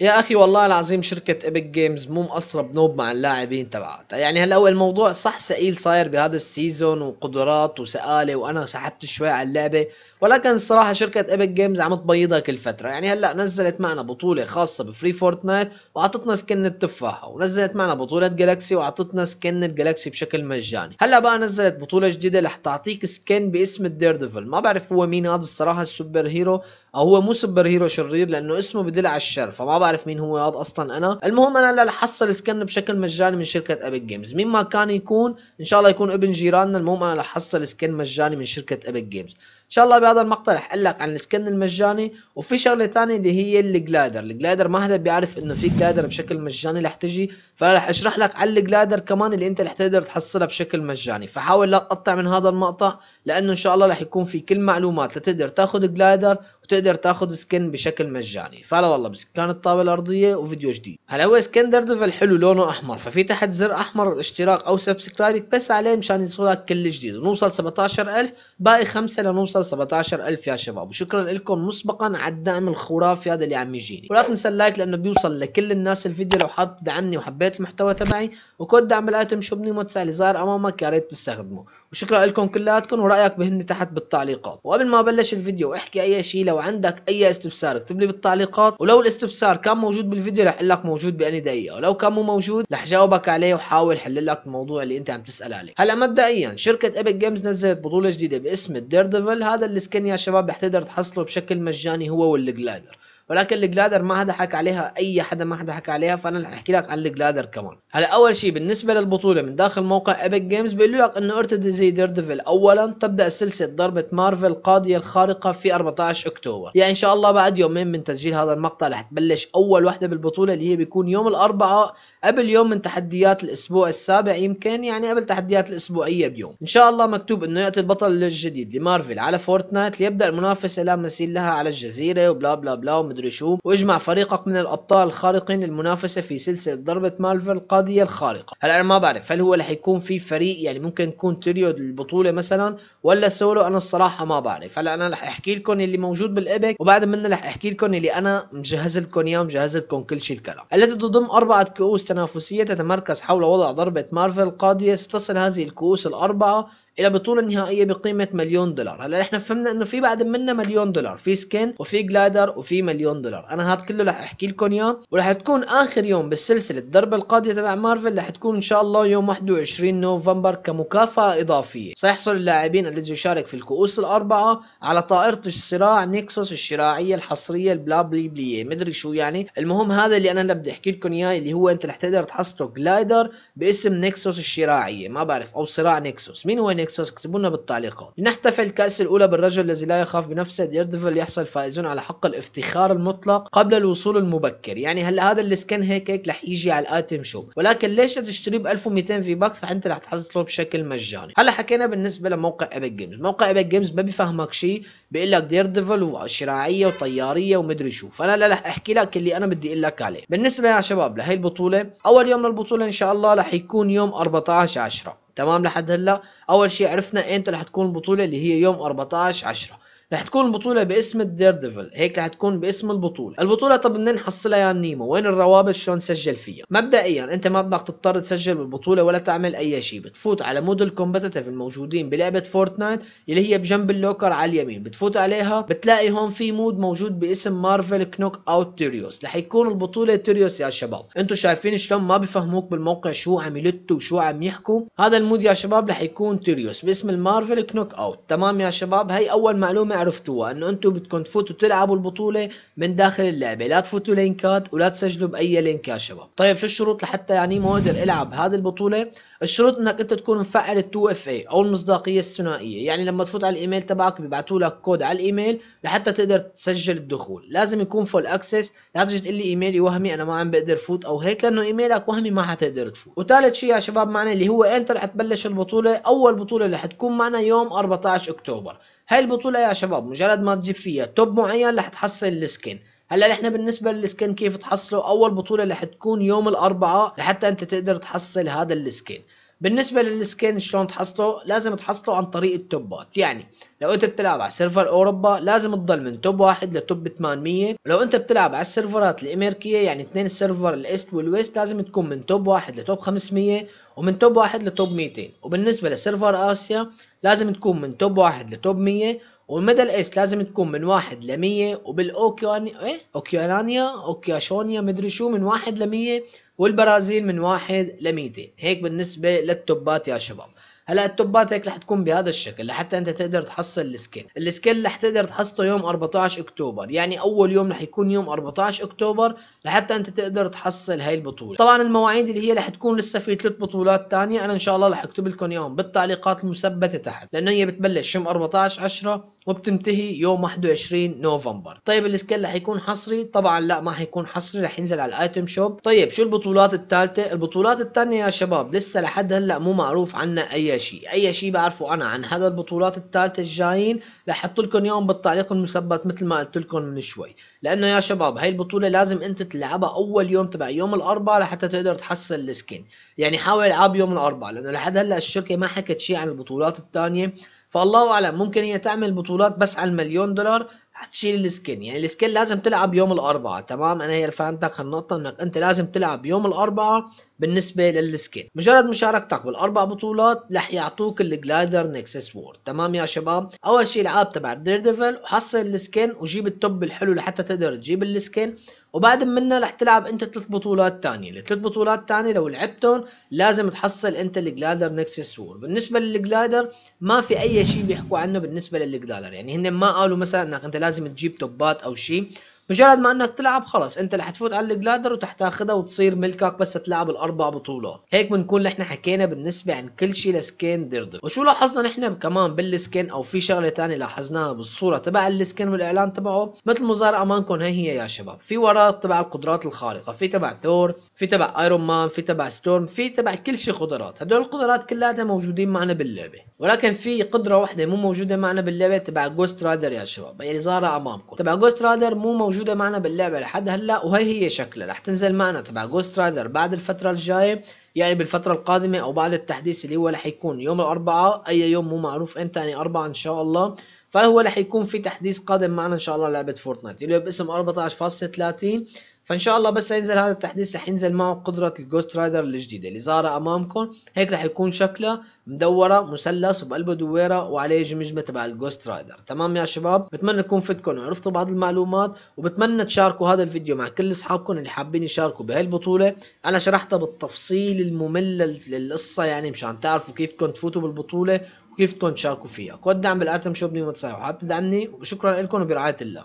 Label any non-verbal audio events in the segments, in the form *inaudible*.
يا اخي والله العظيم شركة ايبك جيمز مو مقصرة بنوب مع اللاعبين تبعتها يعني هلا هو الموضوع صح سئيل صاير بهذا السيزون وقدرات وسقالة وانا سحبت شوي على اللعبة ولكن الصراحه شركه ايبك جيمز عم تبيضها كل فتره يعني هلا نزلت معنا بطوله خاصه بفري فورتنايت واعطتنا سكن التفاحه ونزلت معنا بطوله جالاكسي واعطتنا سكن الجالاكسي بشكل مجاني هلا بقى نزلت بطوله جديده رح تعطيك سكن باسم الدير ديفل ما بعرف هو مين هذا الصراحه السوبر هيرو او هو مو سوبر هيرو شرير لانه اسمه بدل على الشر فما بعرف مين هو هذا اصلا انا المهم انا هلا حصل سكن بشكل مجاني من شركه ايبك جيمز مين ما كان يكون ان شاء الله يكون ابن جيراننا المهم انا رح حصل سكن مجاني من شركه ايبك جيمز ان شاء الله بهذا المقطع رح لك عن السكن المجاني وفي شغله ثانيه اللي هي الجلايدر الجلايدر ما حدا بيعرف انه في جلايدر بشكل مجاني رح تجي فرح اشرح لك على الجلايدر كمان اللي انت رح تقدر تحصلها بشكل مجاني فحاول لا تقطع من هذا المقطع لانه ان شاء الله رح يكون في كل معلومات لتقدر تاخذ جلايدر وتقدر تاخذ سكن بشكل مجاني فهلا والله بسكان الطاوله الأرضية وفيديو جديد هلا هو سكن دردفل حلو لونه أحمر ففي تحت زر أحمر اشتراك أو سبسكرايب بس عليه مشان يوصلك كل جديد ونوصل 17000 باقي خمسة لنوصل 17000 يا شباب وشكرا لكم مسبقا على الدعم الخرافي هذا اللي عم يجيني ولا تنسى اللايك لأنه بيوصل لكل الناس الفيديو لو حاب تدعمني وحبيت المحتوى تبعي وكود دعم الايتم شبني متسع اللي ظاهر أمامك يا ريت تستخدمه وشكرا لكم كلياتكم ورأيك بهن تحت بالتعليقات وقبل ما أبلش الفيديو احكي أي شيء لو لو عندك اي استفسار اكتب لي بالتعليقات ولو الاستفسار كان موجود بالفيديو رح اقول لك موجود بأني دقيقه ولو كان مو موجود رح جاوبك عليه وحاول حل لك الموضوع اللي انت عم تسال عليه هلا مبدئيا شركه ايبك جيمز نزلت بطوله جديده باسم الدير ديفل هذا السكن يا شباب رح تقدر تحصله بشكل مجاني هو والجلايدر ولكن الجلادر ما حدا حكى عليها اي حدا ما حدا حكى عليها فانا رح احكي لك عن الجلادر كمان هلا اول شيء بالنسبه للبطوله من داخل موقع ايبك جيمز بيقولوا لك انه ارتدي زي ديردفل اولا تبدا سلسله ضربه مارفل قاضيه الخارقه في 14 اكتوبر يعني ان شاء الله بعد يومين من تسجيل هذا المقطع رح تبلش اول وحده بالبطوله اللي هي بيكون يوم الاربعاء قبل يوم من تحديات الاسبوع السابع يمكن يعني قبل تحديات الاسبوعيه بيوم ان شاء الله مكتوب انه ياتي البطل الجديد لمارفل على فورتنايت ليبدا المنافسه لا مثيل لها على الجزيره وبلا بلا بلا ومن مدري شو واجمع فريقك من الابطال الخارقين للمنافسه في سلسله ضربه مارفل القاضيه الخارقه هلا انا ما بعرف هل هو رح يكون في فريق يعني ممكن يكون تريو البطوله مثلا ولا سولو انا الصراحه ما بعرف هلا انا رح احكي لكم اللي موجود بالابك وبعد منه رح احكي لكم اللي انا مجهز لكم اياه مجهز لكم كل شيء الكلام التي تضم اربعه كؤوس تنافسيه تتمركز حول وضع ضربه مارفل القاضيه ستصل هذه الكؤوس الاربعه الى بطوله نهائيه بقيمه مليون دولار هلا احنا فهمنا انه في بعد منا مليون دولار في سكين وفي جلادر وفي مليون دولار انا هاد كله رح احكي لكم اياه ورح تكون اخر يوم بالسلسله الدرب القاضيه تبع مارفل رح تكون ان شاء الله يوم 21 نوفمبر كمكافاه اضافيه سيحصل اللاعبين الذي يشارك في الكؤوس الاربعه على طائره الصراع نيكسوس الشراعيه الحصريه البلا بلي بليه مدري شو يعني المهم هذا اللي انا هلا بدي احكي لكم اياه اللي هو انت رح تقدر تحصله جلايدر باسم نيكسوس الشراعيه ما بعرف او صراع نيكسوس مين هو نيكسوس نكسوس اكتبوا لنا بالتعليقات لنحتفل الكأس الأولى بالرجل الذي لا يخاف بنفسه ديردفل يحصل فائزون على حق الافتخار المطلق قبل الوصول المبكر يعني هلا هذا السكن هيك هيك رح يجي على الاتم شو ولكن ليش تشتريه ب 1200 في باكس انت رح تحصله بشكل مجاني هلا حكينا بالنسبه لموقع ايبك جيمز موقع ايبك جيمز ما بيفهمك شيء بيقول لك دير ديفل وشراعيه وطياريه ومدري شو فانا لا رح احكي لك اللي انا بدي اقول لك عليه بالنسبه يا شباب لهي البطوله اول يوم للبطوله ان شاء الله رح يكون يوم 14 10 تمام لحد هلا اول شيء عرفنا انت رح تكون البطوله اللي هي يوم 14 10 رح تكون البطولة باسم الدير ديفل هيك رح تكون باسم البطولة البطولة طب منين حصلها يا نيمو وين الروابط شلون سجل فيها مبدئيا انت ما بدك تضطر تسجل بالبطولة ولا تعمل اي شيء بتفوت على مود الكومبتيتيف الموجودين بلعبة فورتنايت اللي هي بجنب اللوكر على اليمين بتفوت عليها بتلاقي هون في مود موجود باسم مارفل كنوك اوت تيريوس رح يكون البطولة تيريوس يا شباب انتم شايفين شلون ما بفهموك بالموقع شو عم يلتوا وشو عم يحكوا هذا المود يا شباب رح يكون تيريوس باسم المارفل كنوك اوت تمام يا شباب هي اول معلومة عرفتوها انه انتم بدكم تفوتوا تلعبوا البطوله من داخل اللعبه لا تفوتوا لينكات ولا تسجلوا باي لينك يا شباب طيب شو الشروط لحتى يعني ما اقدر العب هذه البطوله الشروط انك انت تكون مفعل ال2 اف اي او المصداقيه الثنائيه يعني لما تفوت على الايميل تبعك بيبعتوا لك كود على الايميل لحتى تقدر تسجل الدخول لازم يكون فول اكسس لا تجي تقول لي ايميلي وهمي انا ما عم بقدر فوت او هيك لانه ايميلك وهمي ما حتقدر تفوت وثالث شيء يا شباب معنا اللي هو انت رح تبلش البطوله اول بطوله اللي حتكون معنا يوم 14 اكتوبر هاي البطولة يا شباب مجرد ما تجيب فيها توب معين رح تحصل السكن هلا نحن بالنسبه للسكن كيف تحصله اول بطوله رح تكون يوم الاربعاء لحتى انت تقدر تحصل هذا السكن بالنسبه للسكين شلون تحصله لازم تحصله عن طريق التوبات يعني لو انت بتلعب على سيرفر اوروبا لازم تضل من توب واحد لتوب 800 ولو انت بتلعب على السيرفرات الامريكيه يعني اثنين السيرفر الايست والويست لازم تكون من توب واحد لتوب 500 ومن توب واحد لتوب 200 وبالنسبه لسيرفر اسيا لازم تكون من توب واحد لتوب 100 والميدل ايست لازم تكون من واحد ل 100 وبالاوكيانيا ايه اوكيانيا اوكياشونيا مدري شو من واحد ل 100 والبرازيل من واحد ل 200 هيك بالنسبه للتوبات يا شباب هلا التوبات هيك رح تكون بهذا الشكل لحتى انت تقدر تحصل السكيل السكيل رح تقدر تحصله يوم 14 اكتوبر يعني اول يوم رح يكون يوم 14 اكتوبر لحتى انت تقدر تحصل هاي البطوله طبعا المواعيد اللي هي رح تكون لسه في ثلاث بطولات ثانيه انا ان شاء الله رح اكتب لكم اياهم بالتعليقات المثبته تحت لانه هي بتبلش يوم 14 10 وبتنتهي يوم 21 نوفمبر طيب السكيل رح يكون حصري طبعا لا ما حيكون حصري رح ينزل على الايتم شوب طيب شو البطولات الثالثه البطولات الثانيه يا شباب لسه لحد هلا مو معروف عنا اي شيء اي شيء بعرفه انا عن هذا البطولات الثالثه الجايين رح احط لكم اياهم بالتعليق المثبت مثل ما قلت لكم من شوي لانه يا شباب هاي البطوله لازم انت تلعبها اول يوم تبع يوم الاربعاء لحتى تقدر تحصل السكين يعني حاول العب يوم الاربعاء لانه لحد هلا الشركه ما حكت شيء عن البطولات الثانيه فالله اعلم ممكن هي تعمل بطولات بس على المليون دولار هتشيل السكين يعني السكين لازم تلعب يوم الاربعاء تمام انا هي فهمتك هالنقطة انك انت لازم تلعب يوم الاربعاء بالنسبة للسكين مجرد مشاركتك بالاربع بطولات رح يعطوك الجلايدر نكسس وورد تمام يا شباب اول شيء العاب تبع دير ديفل وحصل السكين وجيب التوب الحلو لحتى تقدر تجيب السكين وبعد منها رح تلعب انت ثلاث بطولات ثانيه الثلاث بطولات ثانيه لو لعبتهم لازم تحصل انت الجلادر نكسس وور بالنسبه للجلادر ما في اي شيء بيحكوا عنه بالنسبه للجلادر يعني هن ما قالوا مثلا انك انت لازم تجيب توبات او شيء مجرد ما انك تلعب خلص انت رح تفوت على الجلادر وتحتاخدها وتصير ملكك بس تلعب الاربع بطولات هيك بنكون نحن حكينا بالنسبه عن كل شيء لسكين ديردر وشو لاحظنا نحن كمان بالسكين او في شغله ثانيه لاحظناها بالصوره تبع السكين والاعلان تبعه مثل ما امامكم هي هي يا شباب في وراء تبع القدرات الخارقه في تبع ثور في تبع ايرون مان في تبع ستورم في تبع كل شيء قدرات هدول القدرات كلها موجودين معنا باللعبه ولكن في قدره واحده مو موجوده معنا باللعبه تبع جوست رادر يا شباب هي يعني ظاهره امامكم تبع جوست رادر مو موجوده معنا باللعبه لحد هلا وهي هي شكلها رح تنزل معنا تبع جوست رادر بعد الفتره الجايه يعني بالفترة القادمة أو بعد التحديث اللي هو رح يكون يوم الأربعاء أي يوم مو معروف إمتى يعني اربعاء إن شاء الله فهو رح يكون في تحديث قادم معنا إن شاء الله لعبة فورتنايت اللي هو باسم 14.30 فان شاء الله بس ينزل هذا التحديث رح ينزل معه قدره الجوست رايدر الجديده اللي ظاهره امامكم هيك رح يكون شكلها مدوره مثلث وبقلبه دويره وعليه جمجمه تبع الجوست رايدر تمام يا شباب بتمنى تكون فدكم وعرفتوا بعض المعلومات وبتمنى تشاركوا هذا الفيديو مع كل اصحابكم اللي حابين يشاركوا بهالبطوله انا شرحتها بالتفصيل الممل للقصه يعني مشان تعرفوا كيف بدكم تفوتوا بالبطوله وكيف بدكم تشاركوا فيها كود دعم بالاتم شوب 109 وحابب تدعمني وشكرا لكم وبرعايه الله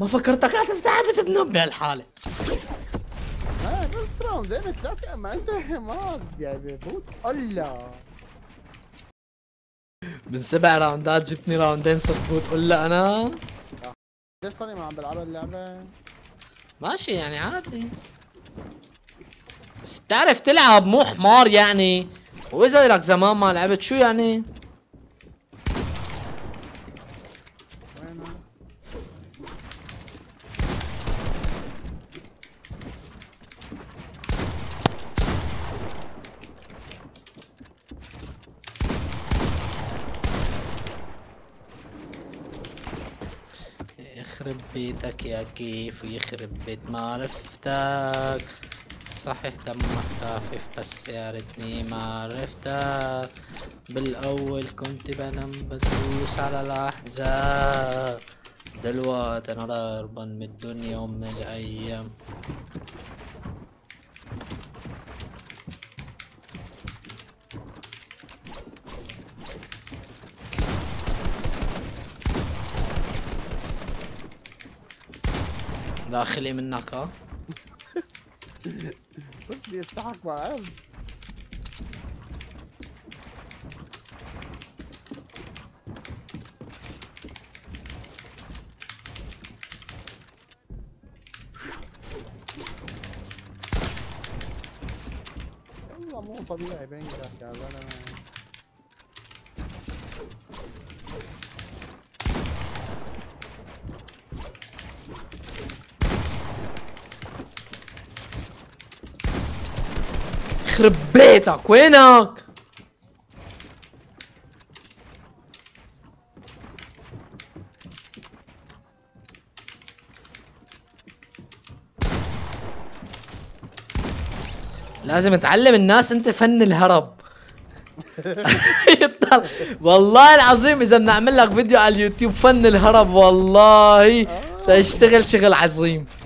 ما فكرتك لا تستحدث بنوب بهالحالة اه نص راوندين ثلاثة ما انت ما يعني بفوت الله. من سبع راوندات جبتني راوندين صرت فوت الا انا ليش صار ما عم بلعب اللعبة؟ ماشي يعني عادي بس بتعرف تلعب مو حمار يعني واذا لك زمان ما لعبت شو يعني؟ يخرب بيتك يا كيف ويخرب بيت معرفتك صحيح دمك خفيف بس يا ريتني ما عرفتك بالاول كنت بنام بدوس على الاحزاب دلوقتي انا هربان من الدنيا ومن الايام داخلي منك ها بدي *laughs* استحق مع والله مو طبيعي بينك يا زلمه يخرب بيتك وينك لازم تعلم الناس انت فن الهرب والله العظيم اذا بنعمل لك فيديو على اليوتيوب فن الهرب والله آه. تشتغل شغل عظيم